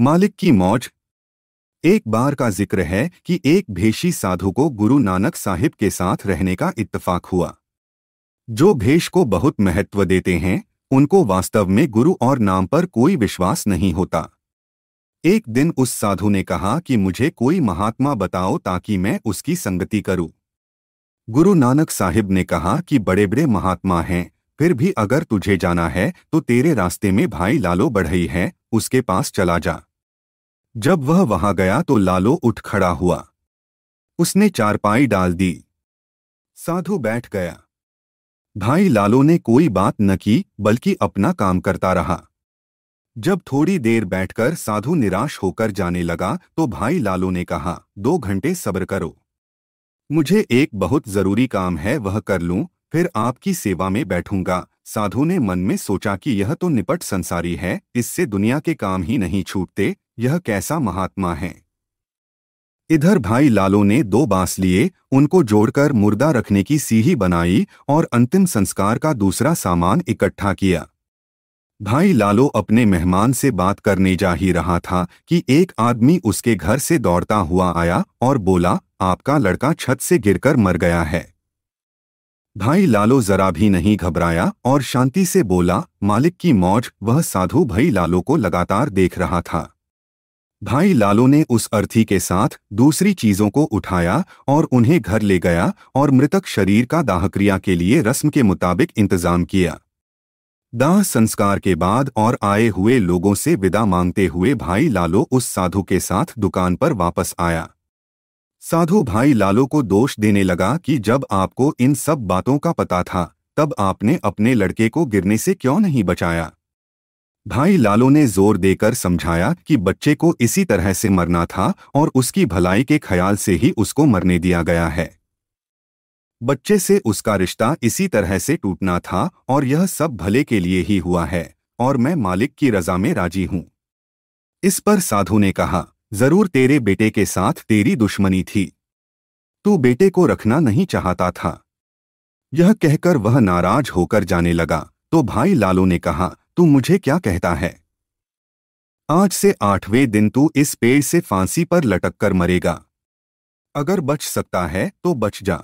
मालिक की मौज एक बार का जिक्र है कि एक भेषी साधु को गुरु नानक साहिब के साथ रहने का इत्तफाक हुआ जो भेष को बहुत महत्व देते हैं उनको वास्तव में गुरु और नाम पर कोई विश्वास नहीं होता एक दिन उस साधु ने कहा कि मुझे कोई महात्मा बताओ ताकि मैं उसकी संगति करूं। गुरु नानक साहिब ने कहा कि बड़े बड़े महात्मा हैं फिर भी अगर तुझे जाना है तो तेरे रास्ते में भाई लालो बढ़ई है उसके पास चला जा जब वह वहां गया तो लालो उठ खड़ा हुआ उसने चारपाई डाल दी साधु बैठ गया भाई लालो ने कोई बात न की बल्कि अपना काम करता रहा जब थोड़ी देर बैठकर साधु निराश होकर जाने लगा तो भाई लालो ने कहा दो घंटे सब्र करो मुझे एक बहुत जरूरी काम है वह कर लूं फिर आपकी सेवा में बैठूंगा साधु ने मन में सोचा कि यह तो निपट संसारी है इससे दुनिया के काम ही नहीं छूटते यह कैसा महात्मा है इधर भाई लालो ने दो बांस लिए उनको जोड़कर मुर्दा रखने की सीही बनाई और अंतिम संस्कार का दूसरा सामान इकट्ठा किया भाई लालो अपने मेहमान से बात करने जा ही रहा था कि एक आदमी उसके घर से दौड़ता हुआ आया और बोला आपका लड़का छत से गिरकर मर गया है भाई लालो जरा भी नहीं घबराया और शांति से बोला मालिक की मौज वह साधु भाई लालो को लगातार देख रहा था भाई लालो ने उस अर्थी के साथ दूसरी चीजों को उठाया और उन्हें घर ले गया और मृतक शरीर का दाह क्रिया के लिए रस्म के मुताबिक इंतजाम किया दाह संस्कार के बाद और आए हुए लोगों से विदा मांगते हुए भाई लालो उस साधु के साथ दुकान पर वापस आया साधु भाई लालो को दोष देने लगा कि जब आपको इन सब बातों का पता था तब आपने अपने लड़के को गिरने से क्यों नहीं बचाया भाई लालो ने जोर देकर समझाया कि बच्चे को इसी तरह से मरना था और उसकी भलाई के ख्याल से ही उसको मरने दिया गया है बच्चे से उसका रिश्ता इसी तरह से टूटना था और यह सब भले के लिए ही हुआ है और मैं मालिक की रजा में राजी हूं इस पर साधु ने कहा जरूर तेरे बेटे के साथ तेरी दुश्मनी थी तू बेटे को रखना नहीं चाहता था यह कहकर वह नाराज होकर जाने लगा तो भाई लालो ने कहा तू मुझे क्या कहता है आज से आठवें दिन तू इस पेड़ से फांसी पर लटक कर मरेगा अगर बच सकता है तो बच जा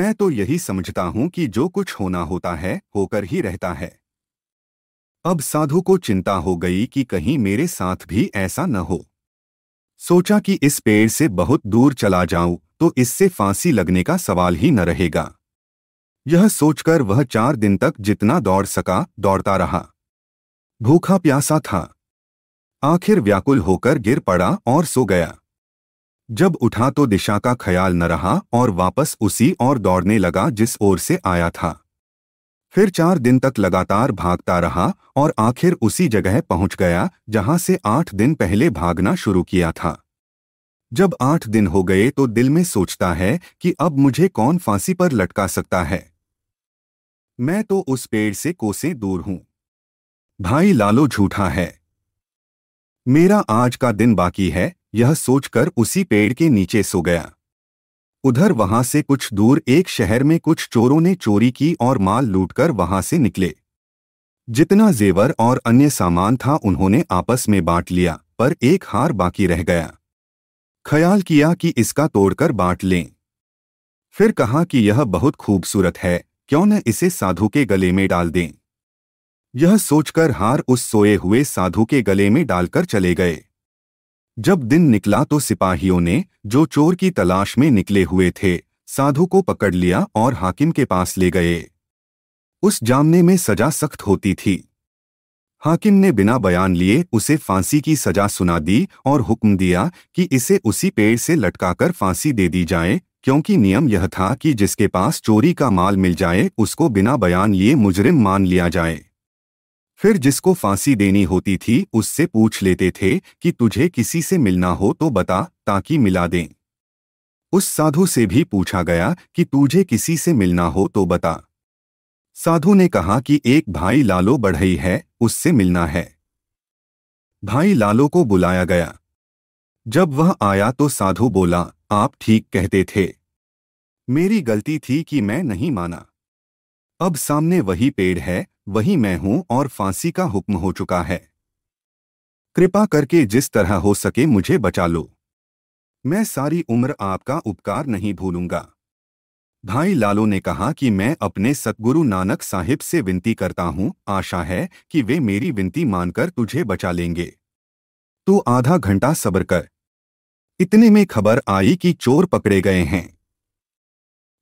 मैं तो यही समझता हूं कि जो कुछ होना होता है होकर ही रहता है अब साधु को चिंता हो गई कि कहीं मेरे साथ भी ऐसा न हो सोचा कि इस पेड़ से बहुत दूर चला जाऊं तो इससे फांसी लगने का सवाल ही न रहेगा यह सोचकर वह चार दिन तक जितना दौड़ सका दौड़ता रहा भूखा प्यासा था आखिर व्याकुल होकर गिर पड़ा और सो गया जब उठा तो दिशा का ख्याल न रहा और वापस उसी और दौड़ने लगा जिस ओर से आया था फिर चार दिन तक लगातार भागता रहा और आखिर उसी जगह पहुंच गया जहां से आठ दिन पहले भागना शुरू किया था जब आठ दिन हो गए तो दिल में सोचता है कि अब मुझे कौन फांसी पर लटका सकता है मैं तो उस पेड़ से कोसे दूर हूं भाई लालो झूठा है मेरा आज का दिन बाकी है यह सोचकर उसी पेड़ के नीचे सो गया उधर वहां से कुछ दूर एक शहर में कुछ चोरों ने चोरी की और माल लूटकर वहां से निकले जितना जेवर और अन्य सामान था उन्होंने आपस में बांट लिया पर एक हार बाकी रह गया ख्याल किया कि इसका तोड़कर बांट लें फिर कहा कि यह बहुत खूबसूरत है क्यों न इसे साधु के गले में डाल दें यह सोचकर हार उस सोए हुए साधु के गले में डालकर चले गए जब दिन निकला तो सिपाहियों ने जो चोर की तलाश में निकले हुए थे साधु को पकड़ लिया और हाकिम के पास ले गए उस जामने में सजा सख्त होती थी हाकिम ने बिना बयान लिए उसे फांसी की सजा सुना दी और हुक्म दिया कि इसे उसी पेड़ से लटकाकर फांसी दे दी जाए क्योंकि नियम यह था कि जिसके पास चोरी का माल मिल जाए उसको बिना बयान लिए मुजरिम मान लिया जाए फिर जिसको फांसी देनी होती थी उससे पूछ लेते थे कि तुझे किसी से मिलना हो तो बता ताकि मिला दें उस साधु से भी पूछा गया कि तुझे किसी से मिलना हो तो बता साधु ने कहा कि एक भाई लालो बढ़ई है उससे मिलना है भाई लालो को बुलाया गया जब वह आया तो साधु बोला आप ठीक कहते थे मेरी गलती थी कि मैं नहीं माना अब सामने वही पेड़ है वही मैं हूं और फांसी का हुक्म हो चुका है कृपा करके जिस तरह हो सके मुझे बचा लो मैं सारी उम्र आपका उपकार नहीं भूलूंगा भाई लालो ने कहा कि मैं अपने सतगुरु नानक साहिब से विनती करता हूं आशा है कि वे मेरी विनती मानकर तुझे बचा लेंगे तो आधा घंटा सब्र कर इतने में खबर आई कि चोर पकड़े गए हैं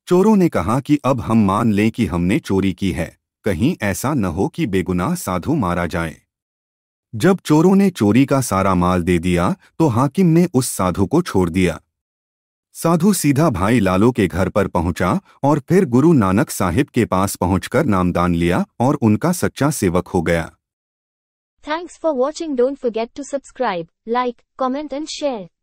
चोरों ने कहा कि अब हम मान लें कि हमने चोरी की है कहीं ऐसा न हो कि बेगुनाह साधु मारा जाए जब चोरों ने चोरी का सारा माल दे दिया तो हाकिम ने उस साधु को छोड़ दिया साधु सीधा भाई लालो के घर पर पहुंचा और फिर गुरु नानक साहिब के पास पहुंचकर नामदान लिया और उनका सच्चा सेवक हो गया thanks for watching don't forget to subscribe like comment and share